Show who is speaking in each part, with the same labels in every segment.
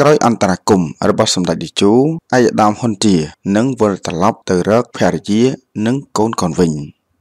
Speaker 1: ក្រោយអន្តរាគមរបស់សម្ដេចតេជោអាយដាមហ៊ុនជានឹងវិលត្រឡប់ទៅរកភរិយានិងកូនកូនវិញ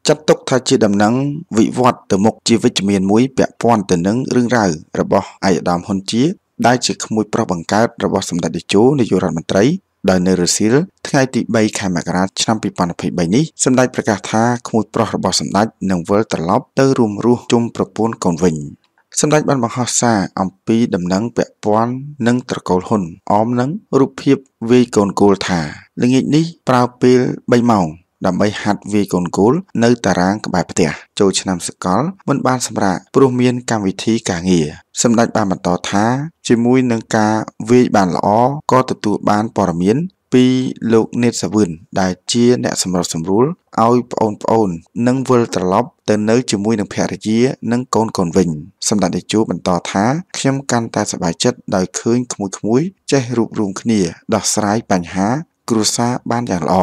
Speaker 1: ចាត់ទុកថាជាដំណឹងវិវត្តទៅមុខជាវិជ្ជមានមួយពាក់ព័ន្ធទៅនឹងរឿងរ៉ាវរបស់អាយដាមហ៊ុនជាដែលជាក្មួយប្រុសបង្កើតរបស់សម្ដេចតេជោនាយករដ្ឋមន្ត្រីដោយនៅរុស្ស៊ីលថ្ងៃទី3ខែមករាឆ្នាំ2023នេះសម្ដេចប្រកាសថាក្មួយប្រុសរបស់សម្ដេចនឹងវិលត្រឡប់ទៅរួមរស់ជុំប្រពន្ធកូនវិញ។សម្ដេចបានបង្ហោះសារអំពីដំណឹងពាក់ព័ន្ធនឹងត្រកូលហ៊ុនអមនឹងរូបភាពវាយកូនគោលថាល្ងាចនេះ ប្រើពេល3ម៉ោងដើម្បីហាត់វាយកូនគោលនៅ តារាងក្បែរផ្ទះចូលឆ្នាំសកលមិនបានសម្រាកព្រោះមានកម្មវិធីការងារសម្ដេចបានបន្តថា ជាមួយនឹងការវាយបានល្អក៏ទទួលបានព័ត៌មានពីលោកនេតសាវឿនដែលជា អ្នកសម្របសម្រួលឲ្យប្អូនប្អូននឹងវិលត្រឡប់ទៅនៅជាមួយនឹងភរិយានិងកូនកូនវិញ សម្ដេចតេជោបន្តថាខ្ញុំកាន់តែសប្បាយចិត្តដោយឃើញក្មួយក្មួយចេះរួបរวมគ្នាដោះស្រាយបញ្ហា គ្រួសារបានយ៉ាងល្អ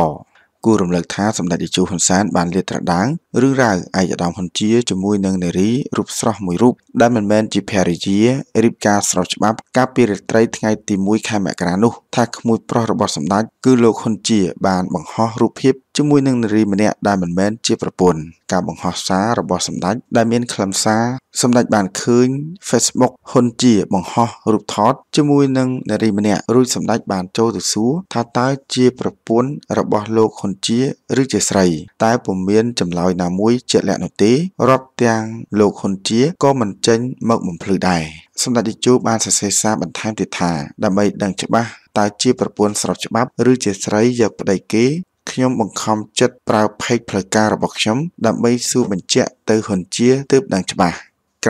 Speaker 1: គួររំលឹកថាសម្ដេចតេជោហ៊ុនសែនបានលាតត្រដាងរឿងរ៉ាវឯកឧត្តមហ៊ុនជាជាមួយនឹងនារីរូបស្រស់មួយរូបដែលមិនមែនជាភរិយារៀបការស្រោចច្បាប់កាលពីរាត្រីថ្ងៃទី1ខែមករានោះថាក្មួយប្រុសរបស់សម្ដេចគឺលោកហ៊ុនជាបានបង្ហោះរូបភាពជាមួយនឹងនារីម្នាក់ដែលមិនមែនជាប្រពន្ធការបង្ហោះសាររបស់សម្ដេចដែលមានខ្លឹមសារសម្ដេចបានឃើញ Facebook ហ៊ុនជាបង្ហោះរូបថតជាមួយនឹងនារីម្នាក់រួចសម្ដេចបានចូលទៅសួរថាតើជាប្រពន្ធរបស់លោកហ៊ុនជាឬជាស្រី តែ ពុំមានចម្លើយណាមួយជាក់លាក់នោះទេរាប់ទាំងលោកហ៊ុនជាក៏មិនចេញមកបំភ្លឺដែរសម្ដេចតេជោបានសរសេរសារបន្ថែមទៀតថាដើម្បីដឹងច្បាស់តើជាប្រពន្ធស្របច្បាប់ ឬជាស្រីយកប្តីគេខ្ញុំបង្ខំចិត្តប្រើភេកផ្លូវការរបស់ខ្ញុំដើម្បីសួរបញ្ជាក់ទៅហ៊ុនជាទើបដឹងច្បាស់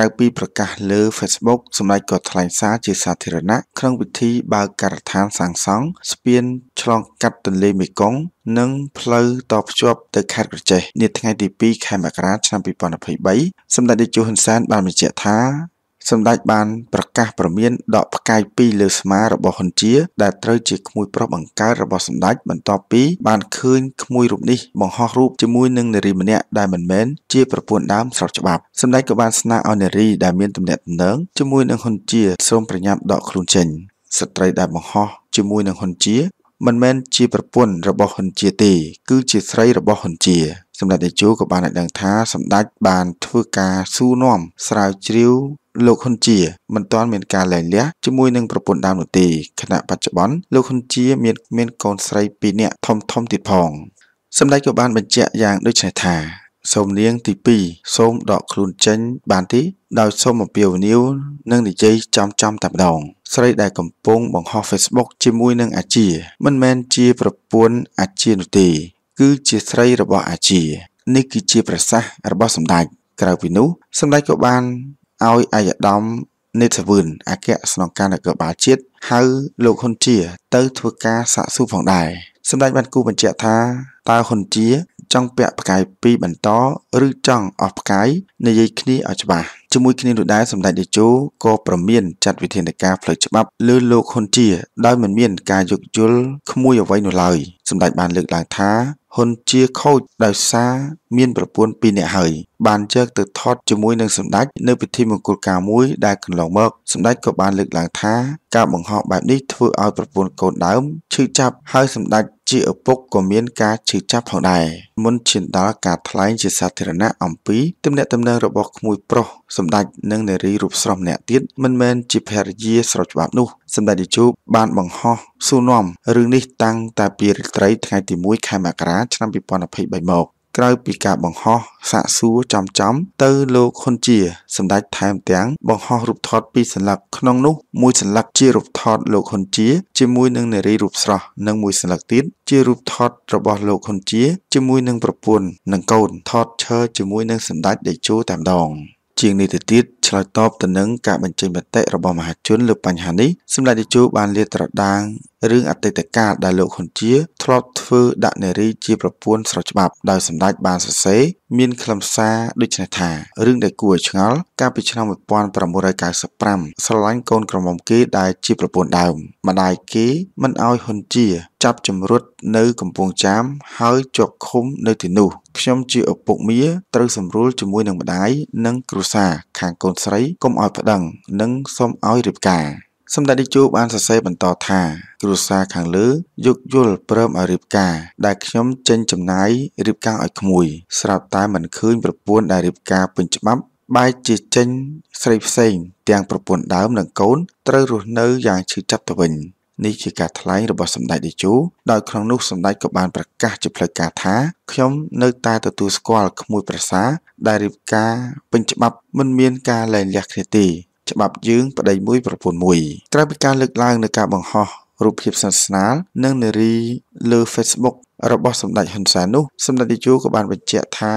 Speaker 1: ក្រៅពីប្រកាសលើ Facebook សម្ដេចក៏ថ្លែងសារជាសាធារណៈក្នុងពិធី បើកការដ្ឋាន សាងសង់ស្ពាន ឆ្លងកាត់ទន្លេមេគង្គនិង ផ្លូវតភ្ជាប់ ទៅខេត្តក្រចេះនាថ្ងៃទី2ខែមករាឆ្នាំ2023សម្ដេចតេជោហ៊ុនសែនបានបញ្ជាក់ថាសម្ដេចបានប្រកាសប្រមានដកផ្កាយពីរលើស្មារបស់ហ៊ុនជា ដែលត្រូវជាក្មួយប្រុសបង្កើតរបស់សម្ដេចបន្ទាប់ពី បានឃើញក្មួយរូបនេះបង្ហោះរូបជាមួយនឹងនារីម្នាក់ដែលមិនមែនជាប្រពន្ធដើមស្របច្បាប់ សម្ដេចក៏បានស្នើឲ្យនារីដែលមានទំនាក់ទំនងជាមួយនឹងហ៊ុនជាសូមប្រញាប់ដកខ្លួនចេញស្ត្រីដែលបង្ហោះជាមួយនឹងហ៊ុនជា មិនមែនជាប្រពន្ធរបស់ហ៊ុនជាទេគឺជាស្រីរបស់ហ៊ុនជា សម្ដេចតេជោក៏បានឲ្យដឹងថាសម្ដេចបានធ្វើការស៊ូនាំស្រាវជ្រាវលោកហ៊ុនជាមិនទាន់មានការលែងលះជាមួយនឹងប្រពន្ធដើមនោះទេខណៈបច្ចុប្បន្នលោកហ៊ុនជា មានមានកូនស្រី2នាក់ធំធំទៀតផង សម្ដេចក៏បានបញ្ជាក់យ៉ាងដូចនេះថាសូមនាងទី2សូមដកខ្លួនចេញ បានទីដោយសូមអំពាវនាវនិង និយាយចំចំតែម្ដង ស្រីដែលកំពុងបង្ហោះ Facebook ជាមួយនឹងអាជាមិនមែនជាប្រពន្ធអាជានោះទេគឺជាស្រីរបស់អាជានេះគឺជា ប្រសាសន៍របស់សម្ដេចក្រៅពីនោះសម្ដេចក៏បានឲ្យអាយដាមនេតវឿនអគ្គស្នងការនគរបាលជាតិហៅលោកហ៊ុនជាទៅធ្វើការសាកសួរផងដែរសម្ដេចបានគូបញ្ជាក់ថាតើហ៊ុនជាចង់ពាក់ផ្កាយពីរបន្ត ឬចង់អស់ផ្កាយនិយាយគ្នាឲ្យច្បាស់ជាមួយគ្នានោះដែរសម្ដេចតេជោក៏ប្រមានចាត់វិធានការផ្លូវច្បាប់លើលោកហ៊ុនជាដោយមិនមានការយោគយល់ក្មួយអ្វីនោះឡើយសម្ដេចបានលើកឡើងថាហ៊ុនជាខូចដោយសារមានប្រពន្ធពីរនាក់ហើយបានជើកទៅថតជាមួយនឹងសម្ដេចនៅពិធីមង្គលការមួយដែលកន្លងមកសម្ដេចក៏បានលើកឡើងថាការបង្ហោះបែបនេះធ្វើឲ្យប្រពន្ធកូនដើមឈឺចាប់ហើយសម្ដេចជាឪពុកក៏មានការឈឺចាប់ផងដែរមុនឈានដល់ការថ្លែងជាសាធារណៈអំពីទំនាក់ទំនងរបស់ក្មួយប្រុសសម្ដេចនិងនារីរូបស្រស់ម្នាក់ទៀតមិនមែនជាភរិយាស្រោចច្បាប់នោះសម្ដេចតេជោបានបង្ហោះស៊ូនំរឿងនេះតាំងតែពីរាត្រីថ្ងៃទី1ខែមករាឆ្នាំ2023មកក្រៅពីការបង្ហោះសាកសួរចំចំ ទៅលោកហ៊ុនជាសម្ដេចថែមទាំងបង្ហោះរូបថតពីរសន្លឹកក្នុងនោះមួយសន្លឹកជារូបថតលោកហ៊ុនជា ជាមួយនឹងនារីរូបស្រស់និងមួយសន្លឹកទៀតជារូបថតរបស់លោកហ៊ុនជាជាមួយនឹងប្រពន្ធនិងកូនថតឈើជាមួយនឹងសម្ដេចតេជោតែម្ដង។ជាងនេះទៅទៀតឆ្លើយតបទៅនឹងការបញ្ចេញមតិរបស់មហាជនលើបញ្ហានេះសម្ដេចតេជោបានលាតត្រដាងរឿងអតីតកាលដែលលោកហ៊ុនជាធ្លាប់ធ្វើដាក់នារីជាប្រពន្ធស្រុតច្បាប់ដោយសម្ដេចបានសរសេរមានខ្លឹមសារដូចនេះថារឿងដែលគួរឲ្យឆ្ងល់កាលពីឆ្នាំ1995ស្រឡាញ់កូនក្រមុំគេដែលជាប្រពន្ធដើមម្ដាយគេមិនឲ្យហ៊ុនជាចាប់ជំរុតនៅកំពង់ចាមហើយជាប់ឃុំនៅទីនោះខ្ញុំជាឪពុកមាត្រូវសម្រួលជាមួយនឹងម្ដាយនិងគ្រួសារខាងកូនស្រីកុំឲ្យប្តឹងនិងសូមឲ្យរៀបការ សម្ដេចតេជោបានសរសេរបន្តថា គ្រួសារខាងលើយោគយល់ព្រមឲ្យរៀបការដែលខ្ញុំចេញចំណាយរៀបការឲ្យក្មួយស្រាប់តែមិនឃើញប្រពន្ធដែលរៀបការពេញច្បាប់បែកជាចេញស្រីផ្សេង ទាំងប្រពន្ធដើមនិងកូន ត្រូវរស់នៅយ៉ាងឈឺចាប់ទៅវិញនេះជាការថ្លែងរបស់សម្ដេចតេជោដោយក្នុងនោះសម្ដេចក៏បានប្រកាសជាផ្លូវការថា ខ្ញុំនៅតែទទួលស្គាល់ក្មួយប្រសា ដែលរៀបការពេញច្បាប់មិនមានការលែងលះគ្នាទេច្បាប់យើងប្តីមួយប្រពន្ធមួយក្រៅពីការលើកឡើងនៃការបង្ហោះរូបភាពសាសនានិងនារីលើ Facebook របស់សម្ដេចហ៊ុនសែននោះសម្ដេចតេជោក៏បានបញ្ជាក់ថា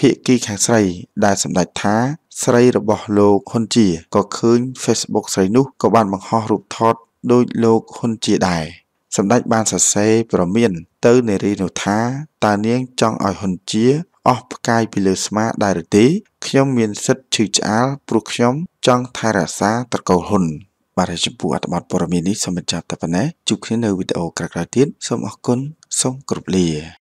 Speaker 1: ភាគីខាងស្រីដែលសម្ដេចថា ស្រីរបស់លោកហ៊ុនជាក៏ឃើញ Facebook ស្រីនោះក៏បានបង្ហោះរូបថតដូចលោកហ៊ុនជាដែរសម្ដេចបានសរសេរប្រមាន ទៅនារីនោះថាតើនាងចង់ឲ្យហ៊ុនជា អស់ផ្កាយពីលើស្មាដែរឬទេខ្ញុំមានសិទ្ធឈឺឆ្អាលព្រោះខ្ញុំចង់ថែរក្សាត្រកូលហ៊ុនបាទហើយចំពោះអត្ថបទព័ត៌មាននេះសូមបញ្ចប់តែប៉ុណ្ណេះជួបគ្នានៅវីដេអូក្រោយៗទៀតសូមអរគុណសូមគោរពលា